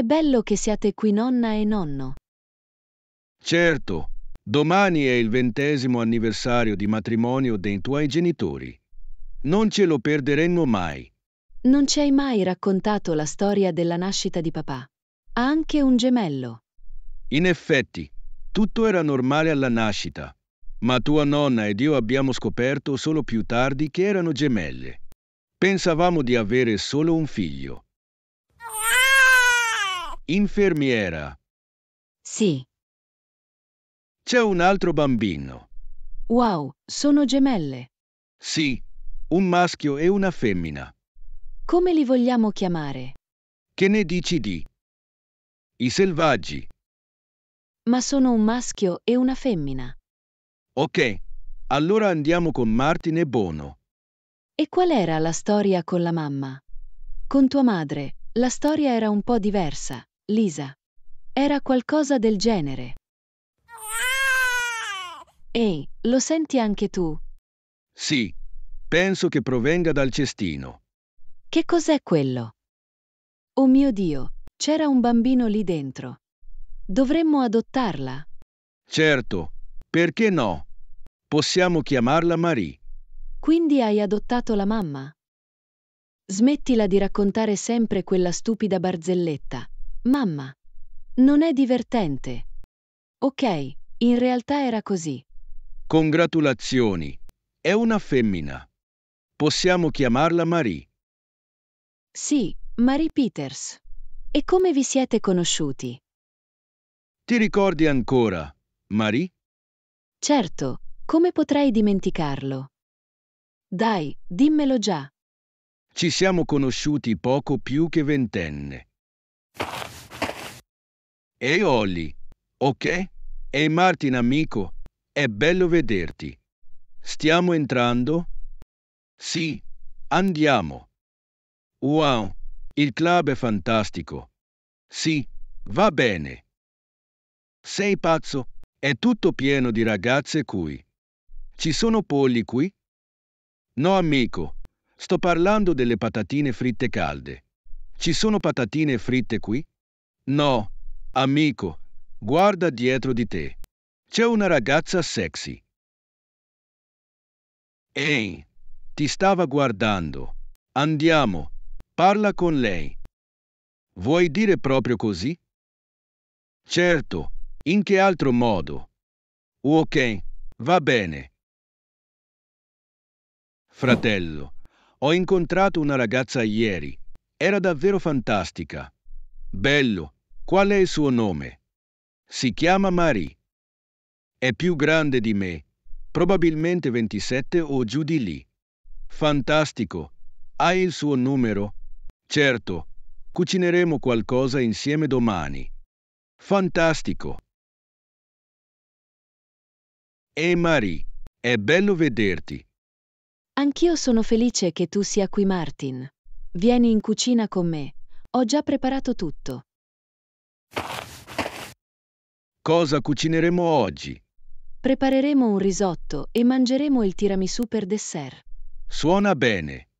È bello che siate qui nonna e nonno. Certo, domani è il ventesimo anniversario di matrimonio dei tuoi genitori. Non ce lo perderemmo mai. Non ci hai mai raccontato la storia della nascita di papà. Ha anche un gemello. In effetti, tutto era normale alla nascita, ma tua nonna ed io abbiamo scoperto solo più tardi che erano gemelle. Pensavamo di avere solo un figlio. Infermiera. Sì. C'è un altro bambino. Wow, sono gemelle. Sì, un maschio e una femmina. Come li vogliamo chiamare? Che ne dici di? I selvaggi. Ma sono un maschio e una femmina. Ok, allora andiamo con Martin e Bono. E qual era la storia con la mamma? Con tua madre, la storia era un po' diversa. Lisa. Era qualcosa del genere. Ehi, lo senti anche tu? Sì, penso che provenga dal cestino. Che cos'è quello? Oh mio Dio, c'era un bambino lì dentro. Dovremmo adottarla? Certo, perché no? Possiamo chiamarla Marie. Quindi hai adottato la mamma? Smettila di raccontare sempre quella stupida barzelletta. Mamma, non è divertente. Ok, in realtà era così. Congratulazioni, è una femmina. Possiamo chiamarla Marie. Sì, Marie Peters. E come vi siete conosciuti? Ti ricordi ancora, Marie? Certo, come potrei dimenticarlo? Dai, dimmelo già. Ci siamo conosciuti poco più che ventenne. Ehi Olli, ok? Ehi Martin amico, è bello vederti. Stiamo entrando? Sì, andiamo. Wow, il club è fantastico. Sì, va bene. Sei pazzo? È tutto pieno di ragazze qui. Ci sono polli qui? No, amico. Sto parlando delle patatine fritte calde. Ci sono patatine fritte qui? No, amico, guarda dietro di te. C'è una ragazza sexy. Ehi, ti stava guardando. Andiamo, parla con lei. Vuoi dire proprio così? Certo, in che altro modo? Ok, va bene. Fratello, ho incontrato una ragazza ieri. Era davvero fantastica. Bello, qual è il suo nome? Si chiama Marie. È più grande di me, probabilmente 27 o giù di lì. Fantastico, hai il suo numero? Certo, cucineremo qualcosa insieme domani. Fantastico. E Marie, è bello vederti. Anch'io sono felice che tu sia qui, Martin. Vieni in cucina con me. Ho già preparato tutto. Cosa cucineremo oggi? Prepareremo un risotto e mangeremo il tiramisù per dessert. Suona bene.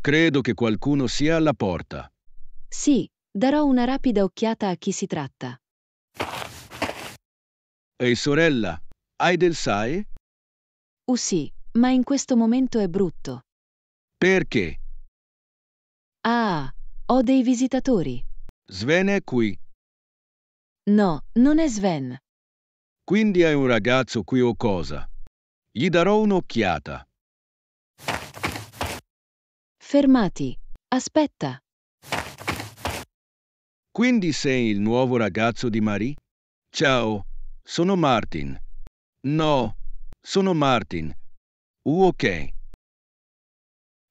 Credo che qualcuno sia alla porta. Sì, darò una rapida occhiata a chi si tratta. Ehi sorella, hai del sai? Uh sì, ma in questo momento è brutto. Perché? Ah, ho dei visitatori. Sven è qui. No, non è Sven. Quindi hai un ragazzo qui o cosa? Gli darò un'occhiata. Fermati. Aspetta. Quindi sei il nuovo ragazzo di Marie? Ciao, sono Martin. No, sono Martin. Uh, ok.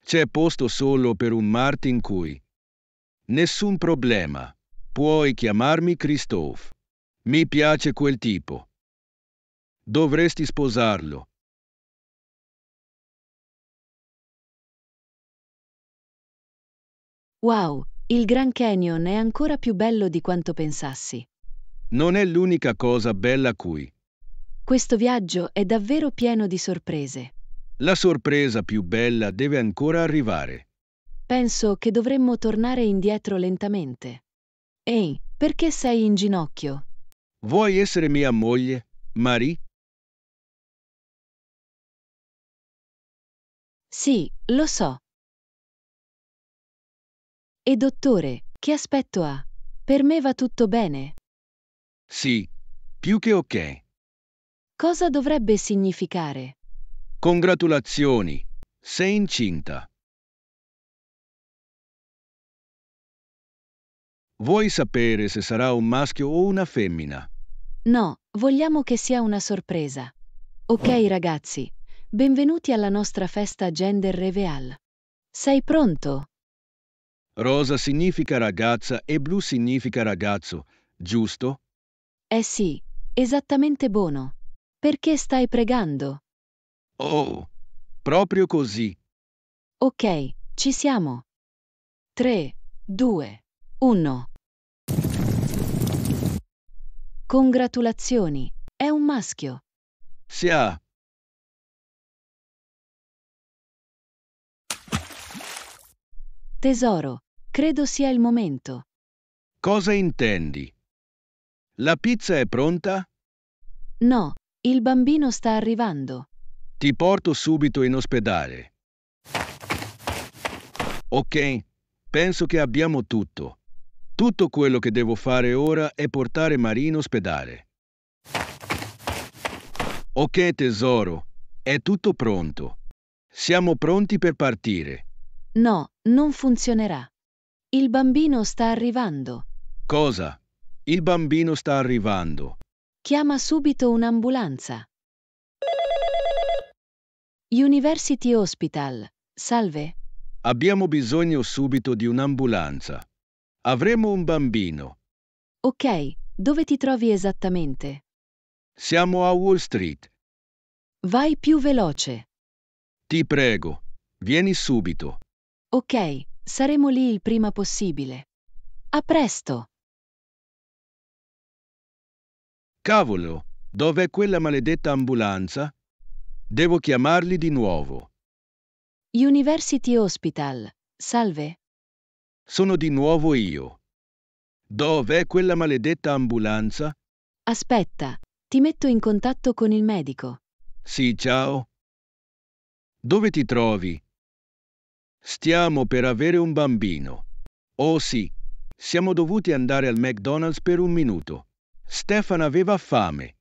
C'è posto solo per un Martin cui. Nessun problema. Puoi chiamarmi Christophe. Mi piace quel tipo. Dovresti sposarlo. Wow, il Grand Canyon è ancora più bello di quanto pensassi. Non è l'unica cosa bella qui. Questo viaggio è davvero pieno di sorprese. La sorpresa più bella deve ancora arrivare. Penso che dovremmo tornare indietro lentamente. Ehi, perché sei in ginocchio? Vuoi essere mia moglie, Marie? Sì, lo so. E dottore, che aspetto ha? Per me va tutto bene. Sì, più che ok. Cosa dovrebbe significare? Congratulazioni, sei incinta. Vuoi sapere se sarà un maschio o una femmina? No, vogliamo che sia una sorpresa. Ok ragazzi, benvenuti alla nostra festa Gender Reveal. Sei pronto? Rosa significa ragazza e blu significa ragazzo, giusto? Eh sì, esattamente buono. Perché stai pregando? Oh, proprio così. Ok, ci siamo. 3, 2, 1. Congratulazioni, è un maschio. Sia. Tesoro, credo sia il momento. Cosa intendi? La pizza è pronta? No, il bambino sta arrivando. Ti porto subito in ospedale. Ok, penso che abbiamo tutto. Tutto quello che devo fare ora è portare Marie in ospedale. Ok tesoro, è tutto pronto. Siamo pronti per partire. No, non funzionerà. Il bambino sta arrivando. Cosa? Il bambino sta arrivando. Chiama subito un'ambulanza. University Hospital. Salve. Abbiamo bisogno subito di un'ambulanza. Avremo un bambino. Ok, dove ti trovi esattamente? Siamo a Wall Street. Vai più veloce. Ti prego, vieni subito. Ok, saremo lì il prima possibile. A presto. Cavolo, dov'è quella maledetta ambulanza? Devo chiamarli di nuovo. University Hospital. Salve. Sono di nuovo io. Dov'è quella maledetta ambulanza? Aspetta, ti metto in contatto con il medico. Sì, ciao. Dove ti trovi? Stiamo per avere un bambino. Oh sì, siamo dovuti andare al McDonald's per un minuto. Stefan aveva fame.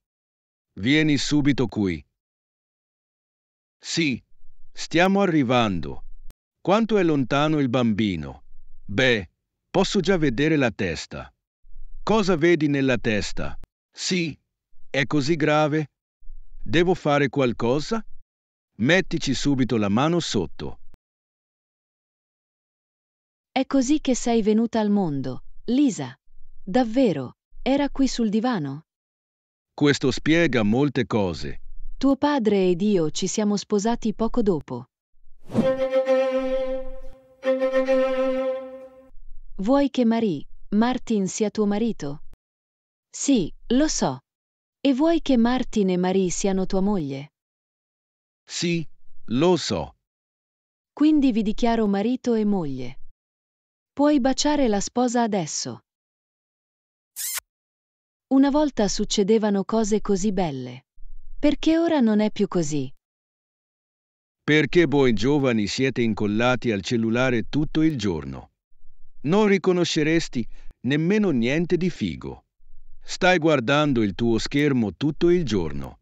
Vieni subito qui. Sì, stiamo arrivando. Quanto è lontano il bambino? Beh, posso già vedere la testa. Cosa vedi nella testa? Sì, è così grave? Devo fare qualcosa? Mettici subito la mano sotto. È così che sei venuta al mondo, Lisa. Davvero, era qui sul divano? Questo spiega molte cose. Tuo padre ed io ci siamo sposati poco dopo. Vuoi che Marie, Martin sia tuo marito? Sì, lo so. E vuoi che Martin e Marie siano tua moglie? Sì, lo so. Quindi vi dichiaro marito e moglie. Puoi baciare la sposa adesso. Una volta succedevano cose così belle. Perché ora non è più così? Perché voi giovani siete incollati al cellulare tutto il giorno? Non riconosceresti nemmeno niente di figo. Stai guardando il tuo schermo tutto il giorno.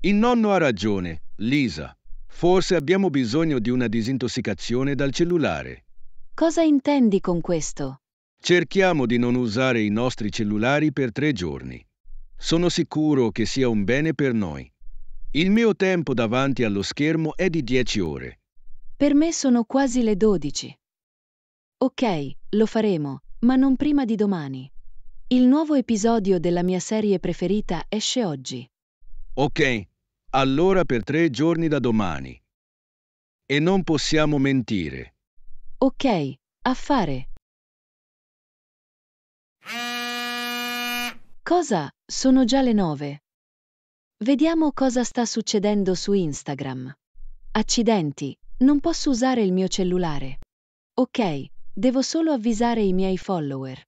Il nonno ha ragione, Lisa. Forse abbiamo bisogno di una disintossicazione dal cellulare. Cosa intendi con questo? Cerchiamo di non usare i nostri cellulari per tre giorni. Sono sicuro che sia un bene per noi. Il mio tempo davanti allo schermo è di 10 ore. Per me sono quasi le 12. Ok, lo faremo, ma non prima di domani. Il nuovo episodio della mia serie preferita esce oggi. Ok, allora per tre giorni da domani. E non possiamo mentire. Ok, a fare. Cosa? Sono già le nove. Vediamo cosa sta succedendo su Instagram. Accidenti, non posso usare il mio cellulare. Ok, devo solo avvisare i miei follower.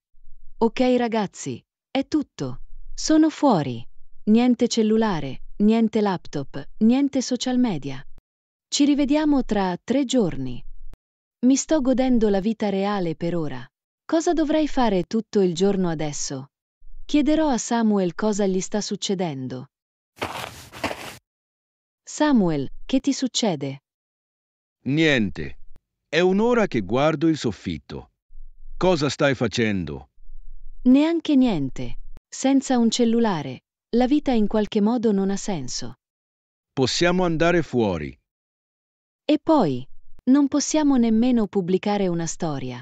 Ok ragazzi, è tutto. Sono fuori. Niente cellulare, niente laptop, niente social media. Ci rivediamo tra tre giorni. Mi sto godendo la vita reale per ora. Cosa dovrei fare tutto il giorno adesso? Chiederò a Samuel cosa gli sta succedendo. Samuel, che ti succede? Niente. È un'ora che guardo il soffitto. Cosa stai facendo? Neanche niente. Senza un cellulare, la vita in qualche modo non ha senso. Possiamo andare fuori. E poi, non possiamo nemmeno pubblicare una storia.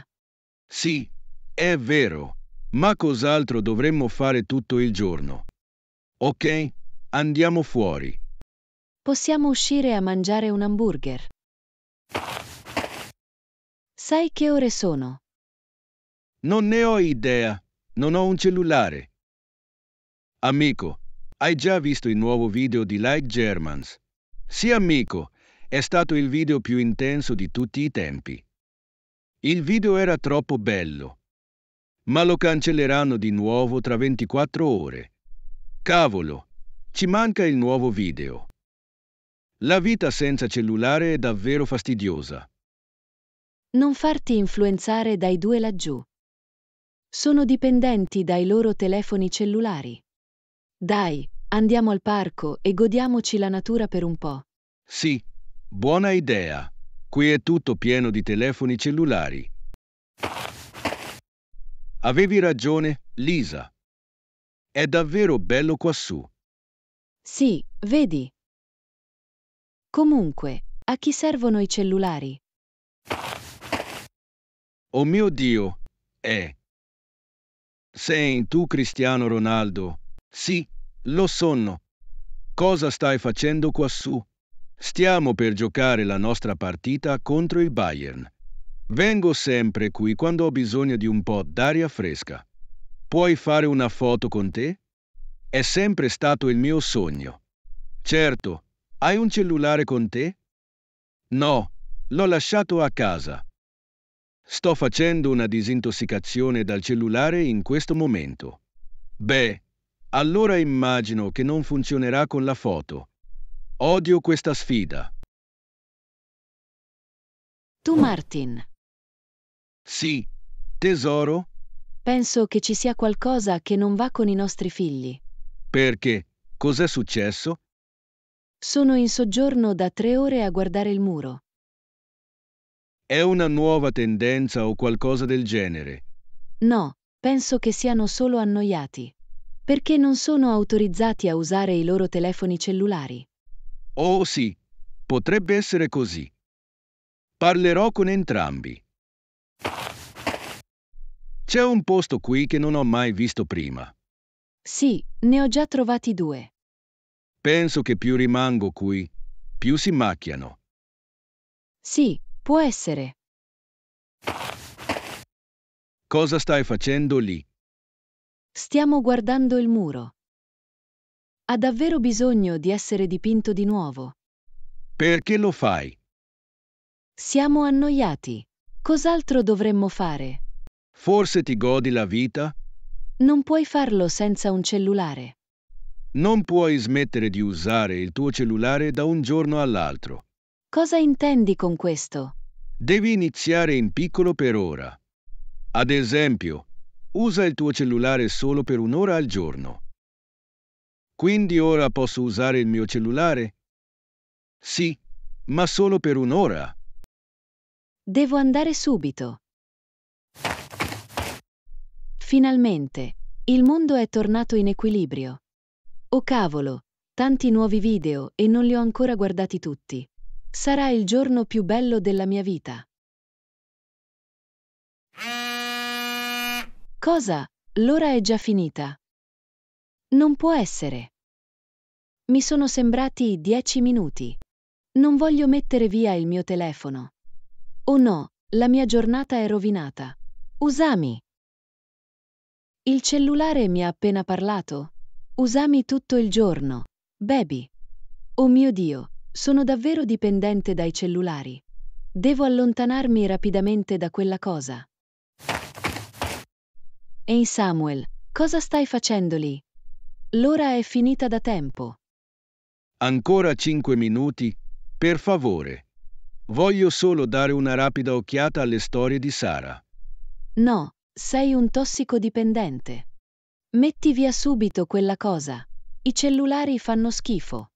Sì, è vero. Ma cos'altro dovremmo fare tutto il giorno? Ok, andiamo fuori. Possiamo uscire a mangiare un hamburger. Sai che ore sono? Non ne ho idea. Non ho un cellulare. Amico, hai già visto il nuovo video di Light Germans? Sì, amico, è stato il video più intenso di tutti i tempi. Il video era troppo bello ma lo cancelleranno di nuovo tra 24 ore. Cavolo, ci manca il nuovo video. La vita senza cellulare è davvero fastidiosa. Non farti influenzare dai due laggiù. Sono dipendenti dai loro telefoni cellulari. Dai, andiamo al parco e godiamoci la natura per un po'. Sì, buona idea. Qui è tutto pieno di telefoni cellulari. Avevi ragione, Lisa. È davvero bello quassù. Sì, vedi. Comunque, a chi servono i cellulari? Oh mio Dio, eh. Sei tu Cristiano Ronaldo? Sì, lo sono. Cosa stai facendo quassù? Stiamo per giocare la nostra partita contro il Bayern. Vengo sempre qui quando ho bisogno di un po' d'aria fresca. Puoi fare una foto con te? È sempre stato il mio sogno. Certo, hai un cellulare con te? No, l'ho lasciato a casa. Sto facendo una disintossicazione dal cellulare in questo momento. Beh, allora immagino che non funzionerà con la foto. Odio questa sfida. Tu Martin. Sì, tesoro? Penso che ci sia qualcosa che non va con i nostri figli. Perché? Cos'è successo? Sono in soggiorno da tre ore a guardare il muro. È una nuova tendenza o qualcosa del genere? No, penso che siano solo annoiati. Perché non sono autorizzati a usare i loro telefoni cellulari. Oh sì, potrebbe essere così. Parlerò con entrambi. C'è un posto qui che non ho mai visto prima. Sì, ne ho già trovati due. Penso che più rimango qui, più si macchiano. Sì, può essere. Cosa stai facendo lì? Stiamo guardando il muro. Ha davvero bisogno di essere dipinto di nuovo. Perché lo fai? Siamo annoiati. Cos'altro dovremmo fare? Forse ti godi la vita? Non puoi farlo senza un cellulare. Non puoi smettere di usare il tuo cellulare da un giorno all'altro. Cosa intendi con questo? Devi iniziare in piccolo per ora. Ad esempio, usa il tuo cellulare solo per un'ora al giorno. Quindi ora posso usare il mio cellulare? Sì, ma solo per un'ora. Devo andare subito. Finalmente, il mondo è tornato in equilibrio. Oh cavolo, tanti nuovi video e non li ho ancora guardati tutti. Sarà il giorno più bello della mia vita. Cosa? L'ora è già finita. Non può essere. Mi sono sembrati dieci minuti. Non voglio mettere via il mio telefono. Oh no, la mia giornata è rovinata. Usami. Il cellulare mi ha appena parlato. Usami tutto il giorno. Baby. Oh mio Dio, sono davvero dipendente dai cellulari. Devo allontanarmi rapidamente da quella cosa. Ehi hey Samuel, cosa stai facendo lì? L'ora è finita da tempo. Ancora cinque minuti, per favore. Voglio solo dare una rapida occhiata alle storie di Sara. No, sei un tossicodipendente. Metti via subito quella cosa. I cellulari fanno schifo.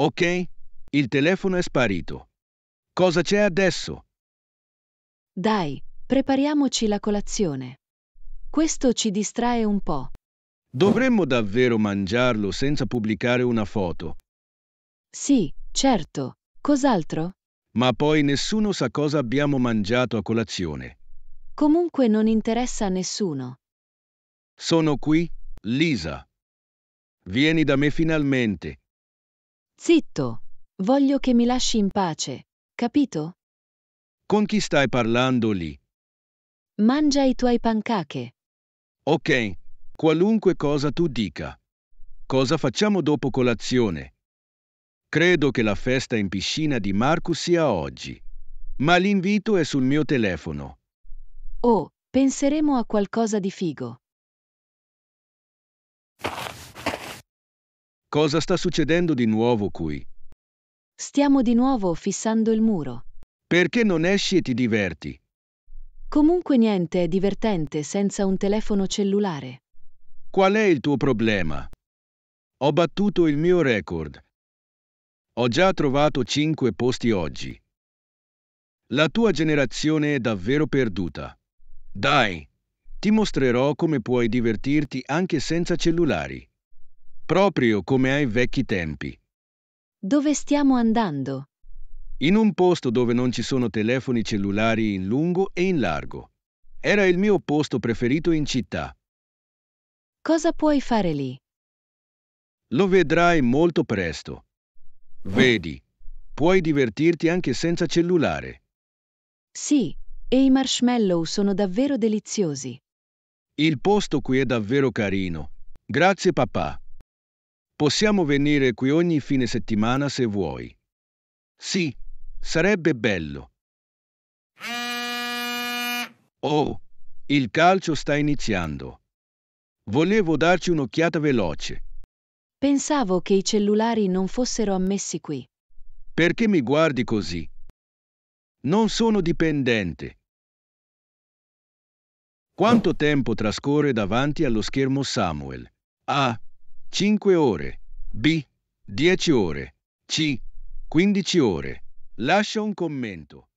Ok, il telefono è sparito. Cosa c'è adesso? Dai, prepariamoci la colazione. Questo ci distrae un po'. Dovremmo davvero mangiarlo senza pubblicare una foto. Sì, certo. Cos'altro? Ma poi nessuno sa cosa abbiamo mangiato a colazione. Comunque non interessa a nessuno. Sono qui, Lisa. Vieni da me finalmente. Zitto. Voglio che mi lasci in pace. Capito? Con chi stai parlando lì? Mangia i tuoi pancake. Ok, qualunque cosa tu dica. Cosa facciamo dopo colazione? Credo che la festa in piscina di Marco sia oggi, ma l'invito è sul mio telefono. Oh, penseremo a qualcosa di figo. Cosa sta succedendo di nuovo qui? Stiamo di nuovo fissando il muro. Perché non esci e ti diverti? Comunque niente è divertente senza un telefono cellulare. Qual è il tuo problema? Ho battuto il mio record ho già trovato cinque posti oggi. La tua generazione è davvero perduta. Dai, ti mostrerò come puoi divertirti anche senza cellulari, proprio come ai vecchi tempi. Dove stiamo andando? In un posto dove non ci sono telefoni cellulari in lungo e in largo. Era il mio posto preferito in città. Cosa puoi fare lì? Lo vedrai molto presto. Vedi, puoi divertirti anche senza cellulare. Sì, e i marshmallow sono davvero deliziosi. Il posto qui è davvero carino. Grazie papà. Possiamo venire qui ogni fine settimana se vuoi. Sì, sarebbe bello. Oh, il calcio sta iniziando. Volevo darci un'occhiata veloce. Pensavo che i cellulari non fossero ammessi qui. Perché mi guardi così? Non sono dipendente. Quanto tempo trascorre davanti allo schermo Samuel? A. 5 ore. B. 10 ore. C. 15 ore. Lascia un commento.